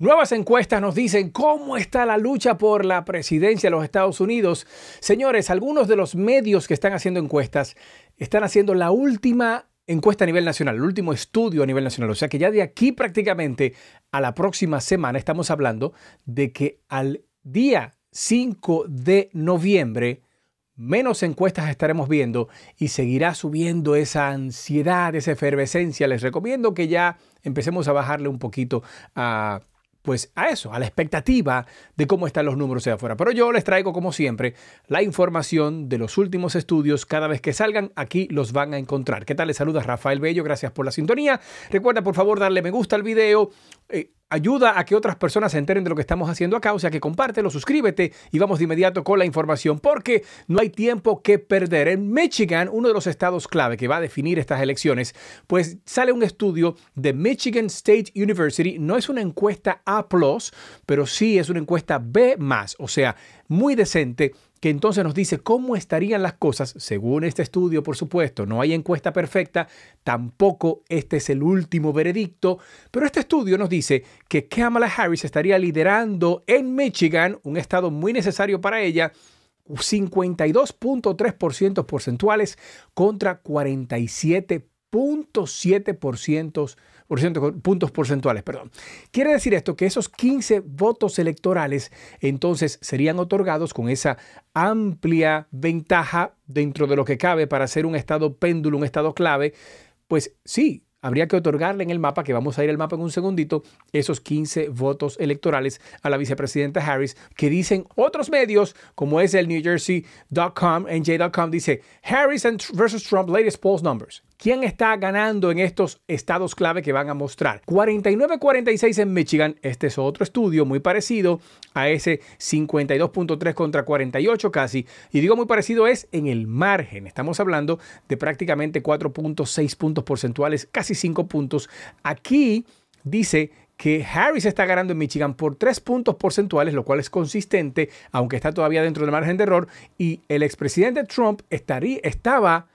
Nuevas encuestas nos dicen cómo está la lucha por la presidencia de los Estados Unidos. Señores, algunos de los medios que están haciendo encuestas están haciendo la última encuesta a nivel nacional, el último estudio a nivel nacional. O sea que ya de aquí prácticamente a la próxima semana estamos hablando de que al día 5 de noviembre menos encuestas estaremos viendo y seguirá subiendo esa ansiedad, esa efervescencia. Les recomiendo que ya empecemos a bajarle un poquito a pues a eso, a la expectativa de cómo están los números de afuera. Pero yo les traigo, como siempre, la información de los últimos estudios. Cada vez que salgan, aquí los van a encontrar. ¿Qué tal? Les saluda Rafael Bello. Gracias por la sintonía. Recuerda, por favor, darle me gusta al video. Eh, ayuda a que otras personas se enteren de lo que estamos haciendo acá, o sea que compártelo, suscríbete y vamos de inmediato con la información porque no hay tiempo que perder. En Michigan, uno de los estados clave que va a definir estas elecciones, pues sale un estudio de Michigan State University, no es una encuesta A+, pero sí es una encuesta B+, o sea, muy decente que entonces nos dice cómo estarían las cosas, según este estudio, por supuesto, no hay encuesta perfecta, tampoco este es el último veredicto, pero este estudio nos dice que Kamala Harris estaría liderando en Michigan, un estado muy necesario para ella, 52.3% porcentuales contra 47.7% por puntos porcentuales. Perdón. Quiere decir esto que esos 15 votos electorales entonces serían otorgados con esa amplia ventaja dentro de lo que cabe para ser un estado péndulo, un estado clave. Pues sí, habría que otorgarle en el mapa, que vamos a ir al mapa en un segundito, esos 15 votos electorales a la vicepresidenta Harris, que dicen otros medios, como es el NewJersey.com, NJ.com, dice Harris versus Trump latest polls numbers. ¿Quién está ganando en estos estados clave que van a mostrar? 49-46 en Michigan. Este es otro estudio muy parecido a ese 52.3 contra 48 casi. Y digo muy parecido es en el margen. Estamos hablando de prácticamente 4.6 puntos porcentuales, casi 5 puntos. Aquí dice que Harris está ganando en Michigan por 3 puntos porcentuales, lo cual es consistente, aunque está todavía dentro del margen de error, y el expresidente Trump estaría, estaba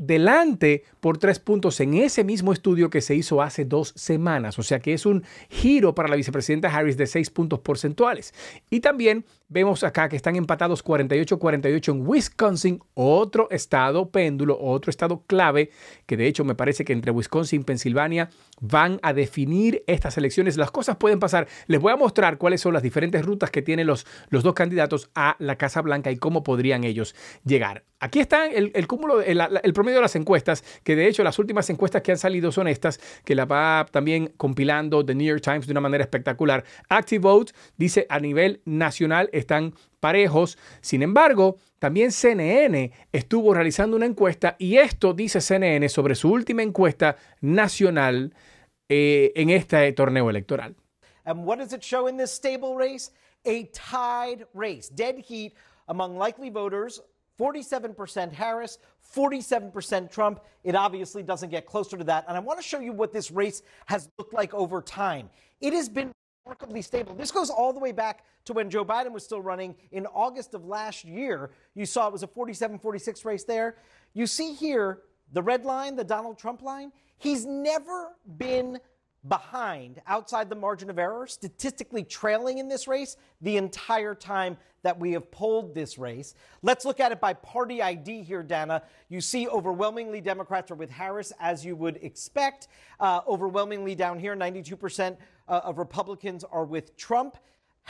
delante por tres puntos en ese mismo estudio que se hizo hace dos semanas. O sea que es un giro para la vicepresidenta Harris de seis puntos porcentuales. Y también Vemos acá que están empatados 48-48 en Wisconsin, otro estado péndulo, otro estado clave, que de hecho me parece que entre Wisconsin y Pensilvania van a definir estas elecciones. Las cosas pueden pasar. Les voy a mostrar cuáles son las diferentes rutas que tienen los, los dos candidatos a la Casa Blanca y cómo podrían ellos llegar. Aquí está el, cúmulo, el, promedio de las encuestas, que de hecho las últimas encuestas que han salido son estas, que la va también compilando The New York Times de una manera espectacular. Vote dice a nivel nacional están parejos. Sin embargo, también CNN estuvo realizando una encuesta y esto dice CNN sobre su última encuesta nacional eh, en este torneo electoral. And what does it show in this stable race? A tied race, dead heat among likely voters 47% Harris, 47% Trump. It obviously doesn't get closer to that. And I want to show you what this race has looked like over time. It has been remarkably stable. This goes all the way back to when Joe Biden was still running in August of last year. You saw it was a 47 46 race there. You see here the red line, the Donald Trump line. He's never been behind outside the margin of error, statistically trailing in this race the entire time that we have polled this race. Let's look at it by party ID here, Dana. You see, overwhelmingly Democrats are with Harris, as you would expect. Uh, overwhelmingly down here, 92% uh, of Republicans are with Trump.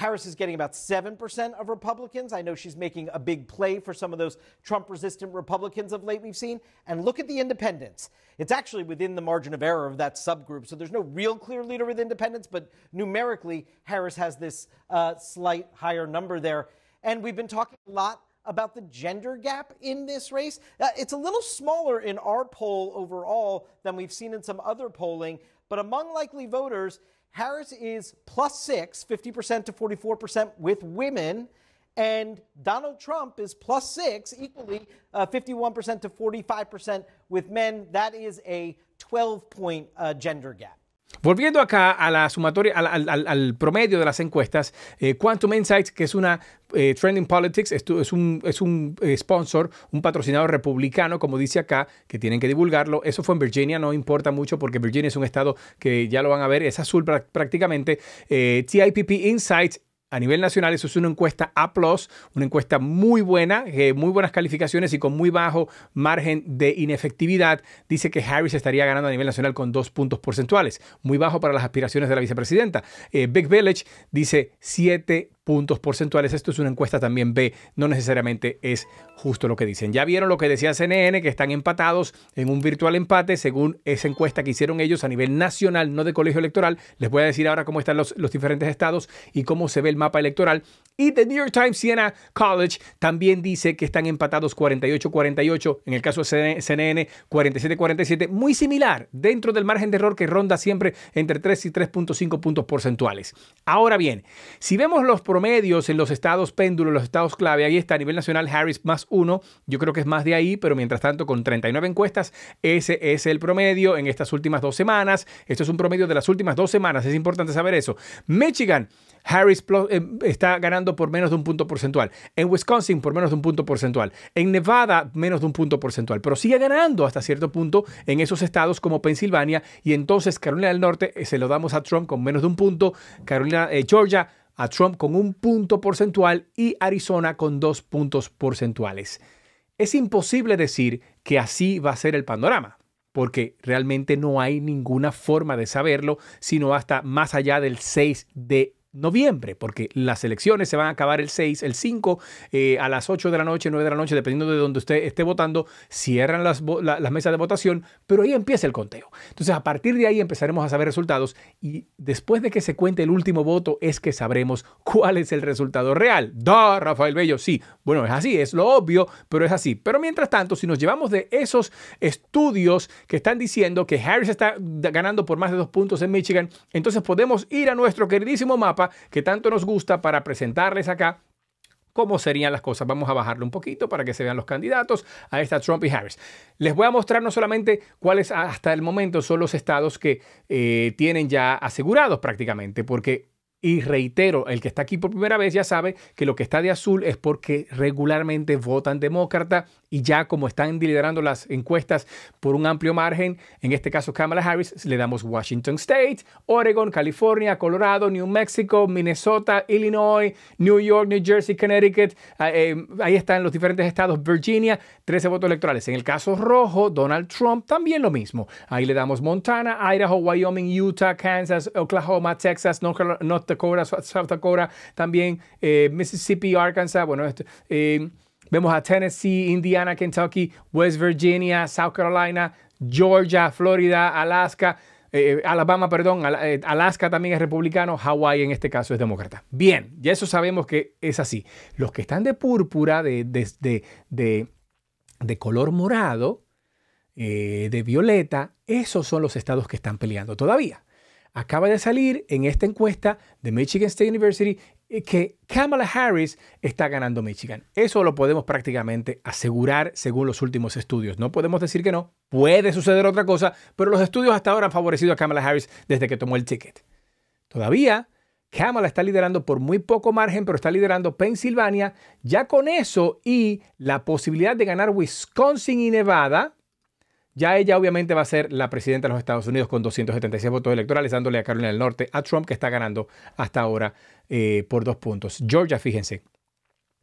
Harris is getting about 7% of Republicans. I know she's making a big play for some of those Trump resistant Republicans of late we've seen. And look at the independents. It's actually within the margin of error of that subgroup. So there's no real clear leader with independents, but numerically, Harris has this uh, slight higher number there. And we've been talking a lot about the gender gap in this race. Uh, it's a little smaller in our poll overall than we've seen in some other polling, but among likely voters, Harris is plus six, 50% to 44% with women. And Donald Trump is plus six, equally uh, 51% to 45% with men. That is a 12 point uh, gender gap. Volviendo acá a la sumatoria, al, promedio de las encuestas, eh, Quantum Insights, que es una eh, Trending Politics, es un, es un eh, sponsor, un patrocinador republicano, como dice acá, que tienen que divulgarlo. Eso fue en Virginia, no importa mucho porque Virginia es un estado que ya lo van a ver, es azul prácticamente. TIPP Insights a nivel nacional. Eso es una encuesta A, una encuesta muy buena, eh, muy buenas calificaciones y con muy bajo margen de inefectividad. Dice que Harris estaría ganando a nivel nacional con dos puntos porcentuales, muy bajo para las aspiraciones de la vicepresidenta. Eh, Big Village dice 7 puntos porcentuales. Esto es una encuesta también B, no necesariamente es justo lo que dicen. Ya vieron lo que decía CNN, que están empatados en un virtual empate según esa encuesta que hicieron ellos a nivel nacional, no de colegio electoral. Les voy a decir ahora cómo están los, los diferentes estados y cómo se ve el mapa electoral. Y The New York Times Siena College también dice que están empatados 48-48, en el caso de CNN 47-47, muy similar dentro del margen de error que ronda siempre entre 3 y 3.5 puntos porcentuales. Ahora bien, si vemos los promedios en los estados péndulos, los estados clave, ahí está a nivel nacional Harris más uno, yo creo que es más de ahí, pero mientras tanto con 39 encuestas, ese es el promedio en estas últimas dos semanas. Esto es un promedio de las últimas dos semanas, es importante saber eso. Michigan, Harris eh, está ganando por menos de un punto porcentual. En Wisconsin, por menos de un punto porcentual. En Nevada, menos de un punto porcentual. Pero sigue ganando hasta cierto punto en esos estados como Pensilvania. Y entonces Carolina del Norte eh, se lo damos a Trump con menos de un punto. Carolina, eh, Georgia a Trump con un punto porcentual y Arizona con dos puntos porcentuales. Es imposible decir que así va a ser el panorama, porque realmente no hay ninguna forma de saberlo, sino hasta más allá del 6 de noviembre, porque las elecciones se van a acabar el 6, el 5, eh, a las 8 de la noche, 9 de la noche, dependiendo de donde usted esté votando, cierran las, las, mesas de votación, pero ahí empieza el conteo. Entonces, a partir de ahí empezaremos a saber resultados y después de que se cuente el último voto es que sabremos cuál es el resultado real. Da, Rafael Bello, sí. Bueno, es así, es lo obvio, pero es así. Pero mientras tanto, si nos llevamos de esos estudios que están diciendo que Harris está ganando por más de dos puntos en Michigan, entonces podemos ir a nuestro queridísimo mapa que tanto nos gusta para presentarles acá cómo serían las cosas. Vamos a bajarlo un poquito para que se vean los candidatos. a esta Trump y Harris. Les voy a mostrar no solamente cuáles hasta el momento son los estados que eh, tienen ya asegurados prácticamente, porque y reitero, el que está aquí por primera vez ya sabe que lo que está de azul es porque regularmente votan demócrata y ya como están liderando las encuestas por un amplio margen, en este caso Kamala Harris, le damos Washington State, Oregon, California, Colorado, New Mexico, Minnesota, Illinois, New York, New Jersey, Connecticut, ah, eh, ahí están los diferentes estados, Virginia, 13 votos electorales. En el caso rojo, Donald Trump, también lo mismo. Ahí le damos Montana, Idaho, Wyoming, Utah, Kansas, Oklahoma, Texas, North Carolina, Dakota, South Dakota, también eh, Mississippi, Arkansas, bueno, este, eh, vemos a Tennessee, Indiana, Kentucky, West Virginia, South Carolina, Georgia, Florida, Alaska. Eh, Alabama, perdón, Alaska también es republicano, Hawái en este caso es demócrata. Bien, ya eso sabemos que es así. Los que están de púrpura, de, color morado, de violeta, esos son los estados que están peleando todavía. Acaba de salir en esta encuesta de Michigan State University eh, que Kamala Harris está ganando Michigan. Eso lo podemos prácticamente asegurar según los últimos estudios. No podemos decir que no, puede suceder otra cosa, pero los estudios hasta ahora han favorecido a Kamala Harris desde que tomó el ticket. Todavía Kamala está liderando por muy poco margen, pero está liderando Pensilvania. Ya con eso y la posibilidad de ganar Wisconsin y Nevada, ya ella obviamente va a ser la presidenta de los Estados Unidos con 276 votos electorales, dándole a Carolina del Norte a Trump, que está ganando hasta ahora eh, por dos puntos. Georgia, fíjense,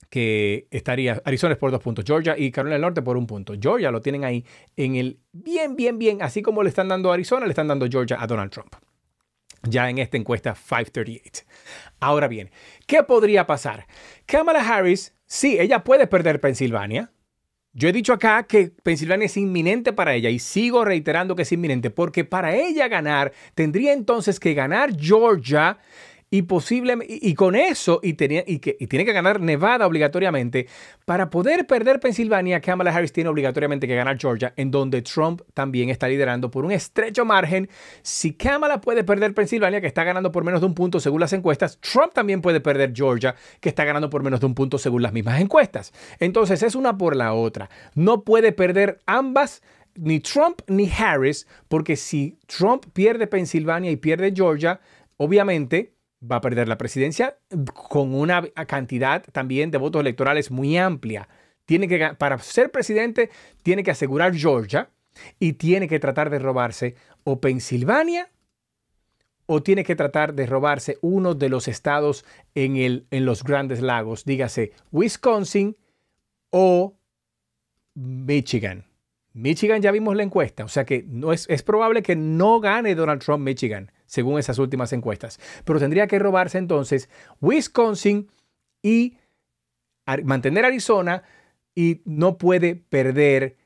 que estaría, Arizona es por dos puntos, Georgia y Carolina del Norte por un punto. Georgia lo tienen ahí en el bien, bien, bien, así como le están dando a Arizona, le están dando Georgia a Donald Trump. Ya en esta encuesta 538. Ahora bien, ¿qué podría pasar? Kamala Harris, sí, ella puede perder Pensilvania, yo he dicho acá que Pensilvania es inminente para ella y sigo reiterando que es inminente porque para ella ganar tendría entonces que ganar Georgia y posiblemente, y, con eso, y, tenía, y, que, y tiene que ganar Nevada obligatoriamente, para poder perder Pensilvania, Kamala Harris tiene obligatoriamente que ganar Georgia, en donde Trump también está liderando por un estrecho margen. Si Kamala puede perder Pensilvania, que está ganando por menos de un punto según las encuestas, Trump también puede perder Georgia, que está ganando por menos de un punto según las mismas encuestas. Entonces es una por la otra. No puede perder ambas ni Trump ni Harris, porque si Trump pierde Pensilvania y pierde Georgia, obviamente va a perder la presidencia con una cantidad también de votos electorales muy amplia. Tiene que, para ser presidente, tiene que asegurar Georgia y tiene que tratar de robarse o Pensilvania o tiene que tratar de robarse uno de los estados en, el, en los grandes lagos, dígase Wisconsin o Michigan. Michigan ya vimos la encuesta, o sea que no es, es probable que no gane Donald Trump Michigan según esas últimas encuestas. Pero tendría que robarse entonces Wisconsin y mantener Arizona y no puede perder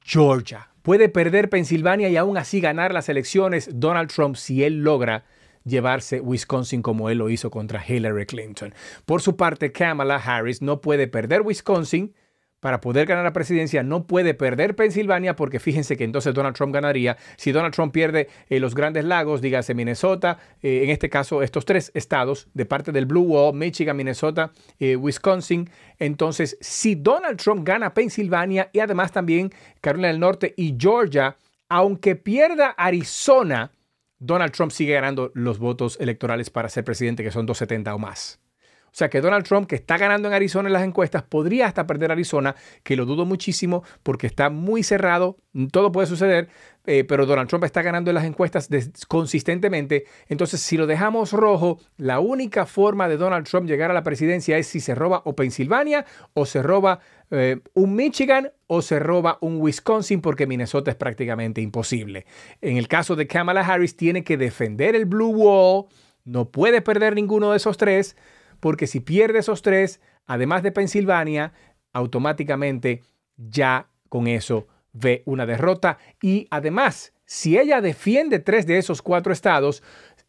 Georgia. Puede perder Pensilvania y aún así ganar las elecciones Donald Trump si él logra llevarse Wisconsin como él lo hizo contra Hillary Clinton. Por su parte, Kamala Harris no puede perder Wisconsin para poder ganar la presidencia, no puede perder Pensilvania, porque fíjense que entonces Donald Trump ganaría. Si Donald Trump pierde eh, los grandes lagos, dígase Minnesota, eh, en este caso estos tres estados, de parte del Blue Wall, Michigan, Minnesota, eh, Wisconsin, entonces si Donald Trump gana Pensilvania y además también Carolina del Norte y Georgia, aunque pierda Arizona, Donald Trump sigue ganando los votos electorales para ser presidente, que son 270 o más. O sea que Donald Trump, que está ganando en Arizona en las encuestas, podría hasta perder Arizona, que lo dudo muchísimo porque está muy cerrado, todo puede suceder, eh, pero Donald Trump está ganando en las encuestas consistentemente. Entonces, si lo dejamos rojo, la única forma de Donald Trump llegar a la presidencia es si se roba o Pensilvania o se roba eh, un Michigan o se roba un Wisconsin porque Minnesota es prácticamente imposible. En el caso de Kamala Harris tiene que defender el Blue Wall, no puede perder ninguno de esos tres porque si pierde esos tres, además de Pensilvania, automáticamente ya con eso ve una derrota. Y además, si ella defiende tres de esos cuatro estados,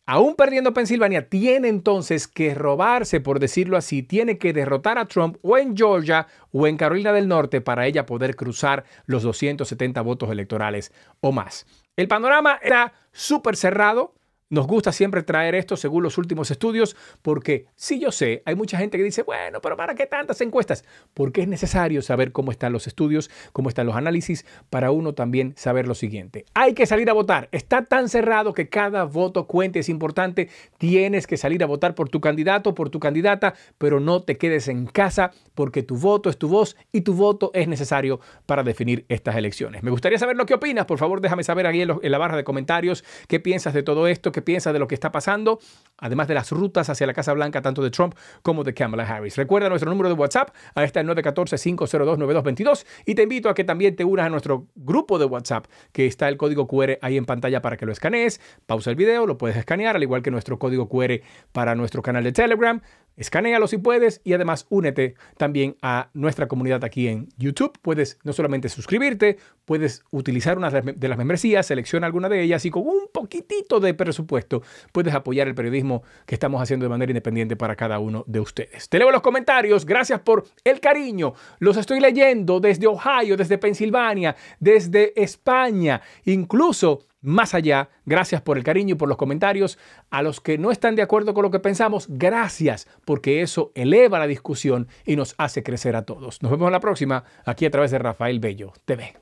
aún perdiendo Pensilvania, tiene entonces que robarse, por decirlo así, tiene que derrotar a Trump o en Georgia o en Carolina del Norte para ella poder cruzar los 270 votos electorales o más. El panorama era súper cerrado, nos gusta siempre traer esto según los últimos estudios, porque sí yo sé, hay mucha gente que dice, bueno, pero ¿para qué tantas encuestas? Porque es necesario saber cómo están los estudios, cómo están los análisis, para uno también saber lo siguiente. Hay que salir a votar. Está tan cerrado que cada voto cuente, es importante. Tienes que salir a votar por tu candidato, por tu candidata, pero no te quedes en casa porque tu voto es tu voz y tu voto es necesario para definir estas elecciones. Me gustaría saber lo que opinas. Por favor, déjame saber ahí en, la barra de comentarios qué piensas de todo esto piensa de lo que está pasando, además de las rutas hacia la Casa Blanca, tanto de Trump como de Kamala Harris. Recuerda nuestro número de WhatsApp, ahí está el 914-502-9222 y te invito a que también te unas a nuestro grupo de WhatsApp, que está el código QR ahí en pantalla para que lo escanees, pausa el video, lo puedes escanear, al igual que nuestro código QR para nuestro canal de Telegram. Escanealo si puedes y además únete también a nuestra comunidad aquí en YouTube. Puedes no solamente suscribirte, puedes utilizar una de las membresías, selecciona alguna de ellas y con un poquitito de presupuesto puedes apoyar el periodismo que estamos haciendo de manera independiente para cada uno de ustedes. Te leo los comentarios, gracias por el cariño. Los estoy leyendo desde Ohio, desde Pensilvania, desde España, incluso más allá. Gracias por el cariño y por los comentarios. A los que no están de acuerdo con lo que pensamos, gracias, porque eso eleva la discusión y nos hace crecer a todos. Nos vemos la próxima, aquí a través de Rafael Bello TV.